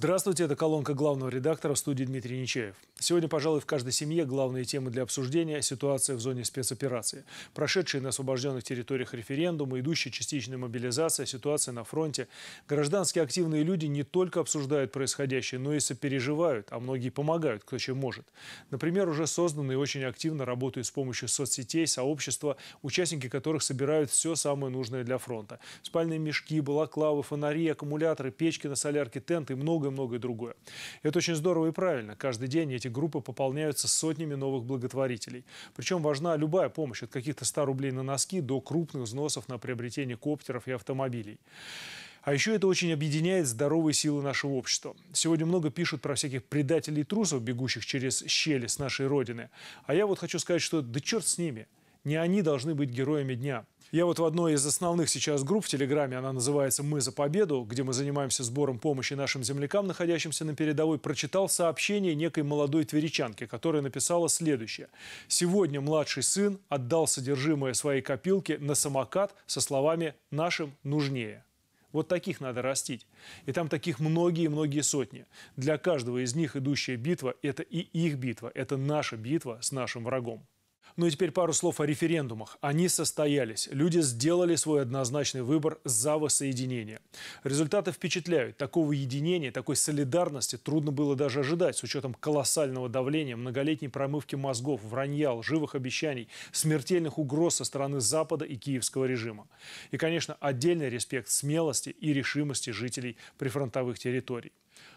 Здравствуйте, это колонка главного редактора студии Дмитрий Нечаев. Сегодня, пожалуй, в каждой семье главные темы для обсуждения – ситуация в зоне спецоперации, прошедшие на освобожденных территориях референдумы, идущая частичная мобилизация, ситуация на фронте. Гражданские активные люди не только обсуждают происходящее, но и сопереживают, а многие помогают, кто чем может. Например, уже созданы и очень активно работают с помощью соцсетей, сообщества, участники которых собирают все самое нужное для фронта. Спальные мешки, балаклавы, фонари, аккумуляторы, печки на солярке, тенты много многое-многое другое. Это очень здорово и правильно. Каждый день эти группы пополняются сотнями новых благотворителей. Причем важна любая помощь, от каких-то 100 рублей на носки до крупных взносов на приобретение коптеров и автомобилей. А еще это очень объединяет здоровые силы нашего общества. Сегодня много пишут про всяких предателей и трусов, бегущих через щели с нашей Родины. А я вот хочу сказать, что да черт с ними. Не они должны быть героями дня. Я вот в одной из основных сейчас групп в Телеграме, она называется «Мы за победу», где мы занимаемся сбором помощи нашим землякам, находящимся на передовой, прочитал сообщение некой молодой тверичанки, которая написала следующее. «Сегодня младший сын отдал содержимое своей копилки на самокат со словами «нашим нужнее». Вот таких надо растить. И там таких многие-многие сотни. Для каждого из них идущая битва – это и их битва, это наша битва с нашим врагом. Ну и теперь пару слов о референдумах. Они состоялись. Люди сделали свой однозначный выбор за воссоединение. Результаты впечатляют. Такого единения, такой солидарности трудно было даже ожидать с учетом колоссального давления, многолетней промывки мозгов, вранья, лживых обещаний, смертельных угроз со стороны Запада и киевского режима. И, конечно, отдельный респект смелости и решимости жителей прифронтовых территорий.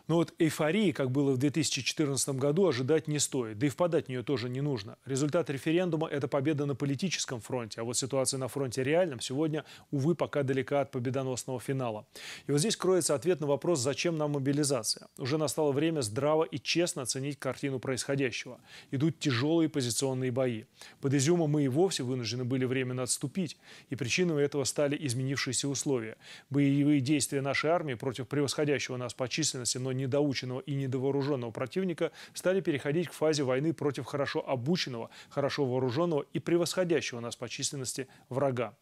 Но вот эйфории, как было в 2014 году, ожидать не стоит. Да и впадать в нее тоже не нужно. Результат референдума – это победа на политическом фронте. А вот ситуация на фронте реальном сегодня, увы, пока далека от победоносного финала. И вот здесь кроется ответ на вопрос, зачем нам мобилизация. Уже настало время здраво и честно оценить картину происходящего. Идут тяжелые позиционные бои. Под Изюмом мы и вовсе вынуждены были временно отступить. И причиной этого стали изменившиеся условия. Боевые действия нашей армии против превосходящего нас по численности оставшегося, но недоученного и недовооруженного противника стали переходить к фазе войны против хорошо обученного, хорошо вооруженного и превосходящего нас по численности врага.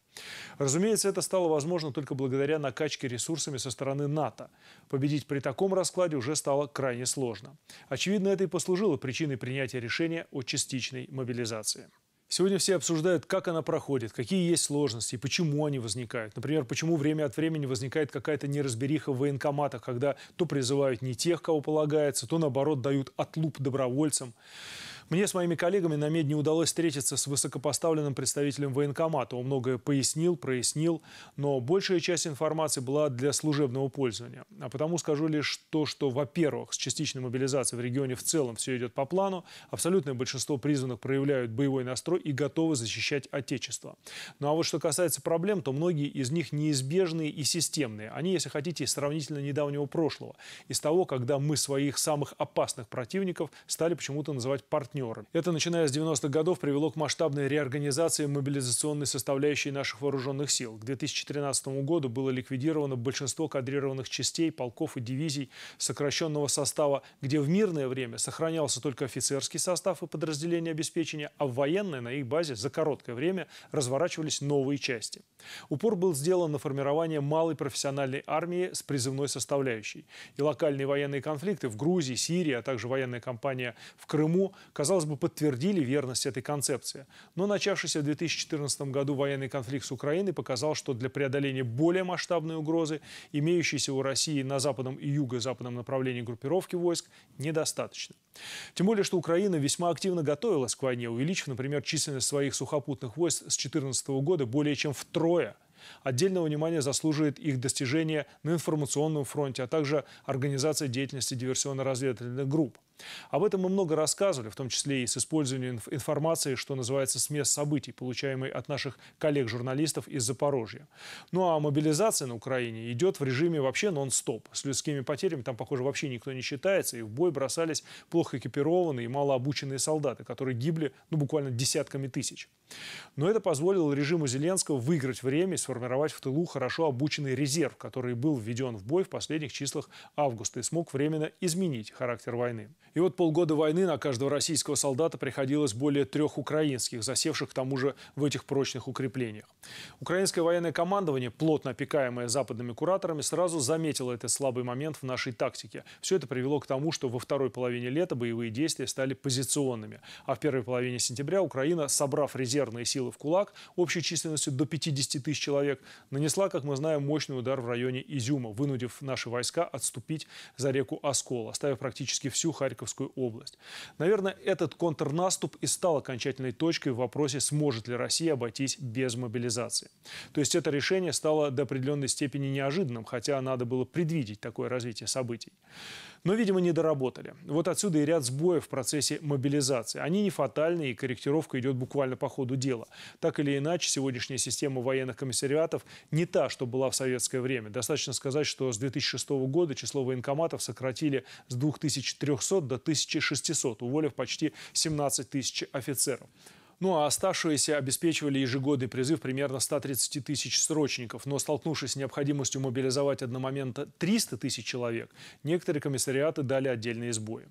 Разумеется, это стало возможно только благодаря накачке ресурсами со стороны НАТО. Победить при таком раскладе уже стало крайне сложно. Очевидно, это и послужило причиной принятия решения о частичной мобилизации. Сегодня все обсуждают, как она проходит, какие есть сложности, почему они возникают. Например, почему время от времени возникает какая-то неразбериха в военкоматах, когда то призывают не тех, кого полагается, то наоборот дают отлуп добровольцам. Мне с моими коллегами на Медне удалось встретиться с высокопоставленным представителем военкомата. Он многое пояснил, прояснил, но большая часть информации была для служебного пользования. А потому скажу лишь то, что, во-первых, с частичной мобилизацией в регионе в целом все идет по плану, абсолютное большинство призванных проявляют боевой настрой и готовы защищать Отечество. Ну а вот что касается проблем, то многие из них неизбежные и системные. Они, если хотите, из сравнительно недавнего прошлого. Из того, когда мы своих самых опасных противников стали почему-то называть партнерами партнерами. Это, начиная с 90-х годов, привело к масштабной реорганизации мобилизационной составляющей наших вооруженных сил. К 2013 году было ликвидировано большинство кадрированных частей, полков и дивизий сокращенного состава, где в мирное время сохранялся только офицерский состав и подразделения обеспечения, а в военное на их базе за короткое время разворачивались новые части. Упор был сделан на формирование малой профессиональной армии с призывной составляющей. И локальные военные конфликты в Грузии, Сирии, а также военная кампания в Крыму, казалось, казалось бы, подтвердили верность этой концепции. Но начавшийся в 2014 году военный конфликт с Украиной показал, что для преодоления более масштабной угрозы, имеющейся у России на западном и юго-западном направлении группировки войск, недостаточно. Тем более, что Украина весьма активно готовилась к войне, увеличив, например, численность своих сухопутных войск с 2014 года более чем втрое – Отдельного внимания заслуживает их достижения на информационном фронте, а также организация деятельности диверсионно-разведывательных групп. Об этом мы много рассказывали, в том числе и с использованием информации, что называется, смес событий, получаемой от наших коллег-журналистов из Запорожья. Ну а мобилизация на Украине идет в режиме вообще нон-стоп. С людскими потерями там, похоже, вообще никто не считается, и в бой бросались плохо экипированные и малообученные солдаты, которые гибли ну, буквально десятками тысяч. Но это позволило режиму Зеленского выиграть время и сформировать в тылу хорошо обученный резерв, который был введен в бой в последних числах августа и смог временно изменить характер войны. И вот полгода войны на каждого российского солдата приходилось более трех украинских, засевших к тому же в этих прочных укреплениях. Украинское военное командование, плотно опекаемое западными кураторами, сразу заметило этот слабый момент в нашей тактике. Все это привело к тому, что во второй половине лета боевые действия стали позиционными, а в первой половине сентября Украина, собрав резерв зерные силы в кулак общей численностью до 50 тысяч человек, нанесла, как мы знаем, мощный удар в районе Изюма, вынудив наши войска отступить за реку Оскол, оставив практически всю Харьковскую область. Наверное, этот контрнаступ и стал окончательной точкой в вопросе, сможет ли Россия обойтись без мобилизации. То есть это решение стало до определенной степени неожиданным, хотя надо было предвидеть такое развитие событий но, видимо, не доработали. Вот отсюда и ряд сбоев в процессе мобилизации. Они не фатальны, и корректировка идет буквально по ходу дела. Так или иначе, сегодняшняя система военных комиссариатов не та, что была в советское время. Достаточно сказать, что с 2006 года число военкоматов сократили с 2300 до 1600, уволив почти 17 тысяч офицеров. Ну а оставшиеся обеспечивали ежегодный призыв примерно 130 тысяч срочников. Но столкнувшись с необходимостью мобилизовать одномоментно 300 тысяч человек, некоторые комиссариаты дали отдельные сбои.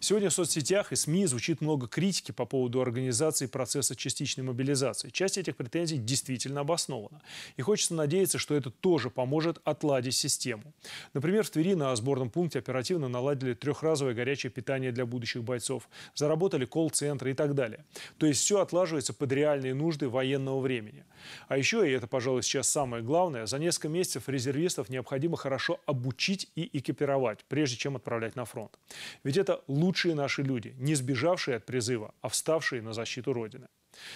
Сегодня в соцсетях и СМИ звучит много критики по поводу организации процесса частичной мобилизации. Часть этих претензий действительно обоснована. И хочется надеяться, что это тоже поможет отладить систему. Например, в Твери на сборном пункте оперативно наладили трехразовое горячее питание для будущих бойцов, заработали колл-центры и так далее. То есть все от отлаживается под реальные нужды военного времени. А еще, и это, пожалуй, сейчас самое главное, за несколько месяцев резервистов необходимо хорошо обучить и экипировать, прежде чем отправлять на фронт. Ведь это лучшие наши люди, не сбежавшие от призыва, а вставшие на защиту Родины.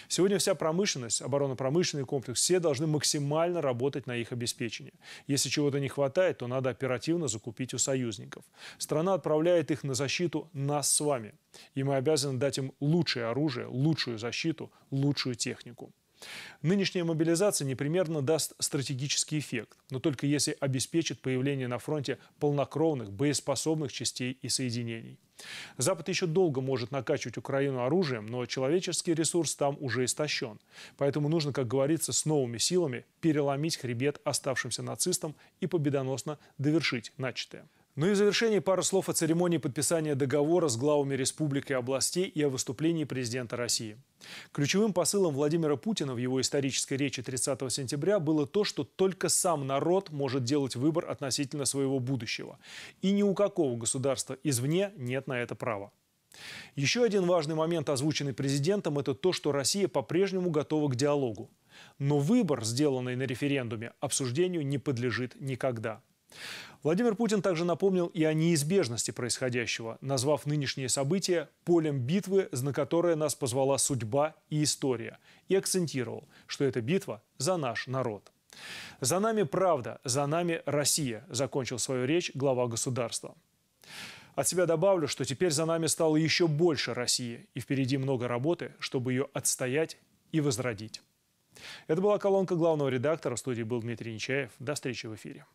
Сегодня вся промышленность, оборонопромышленный комплекс, все должны максимально работать на их обеспечение. Если чего-то не хватает, то надо оперативно закупить у союзников. Страна отправляет их на защиту нас с вами. И мы обязаны дать им лучшее оружие, лучшую защиту, лучшую технику. Нынешняя мобилизация непременно даст стратегический эффект, но только если обеспечит появление на фронте полнокровных, боеспособных частей и соединений. Запад еще долго может накачивать Украину оружием, но человеческий ресурс там уже истощен. Поэтому нужно, как говорится, с новыми силами переломить хребет оставшимся нацистам и победоносно довершить начатое. Ну и в завершении пару слов о церемонии подписания договора с главами республик и областей и о выступлении президента России. Ключевым посылом Владимира Путина в его исторической речи 30 сентября было то, что только сам народ может делать выбор относительно своего будущего. И ни у какого государства извне нет на это права. Еще один важный момент, озвученный президентом, это то, что Россия по-прежнему готова к диалогу. Но выбор, сделанный на референдуме, обсуждению не подлежит никогда. Владимир Путин также напомнил и о неизбежности происходящего, назвав нынешнее событие полем битвы, на которое нас позвала судьба и история, и акцентировал, что эта битва за наш народ. «За нами правда, за нами Россия», – закончил свою речь глава государства. От себя добавлю, что теперь за нами стало еще больше России, и впереди много работы, чтобы ее отстоять и возродить. Это была колонка главного редактора. В студии был Дмитрий Нечаев. До встречи в эфире.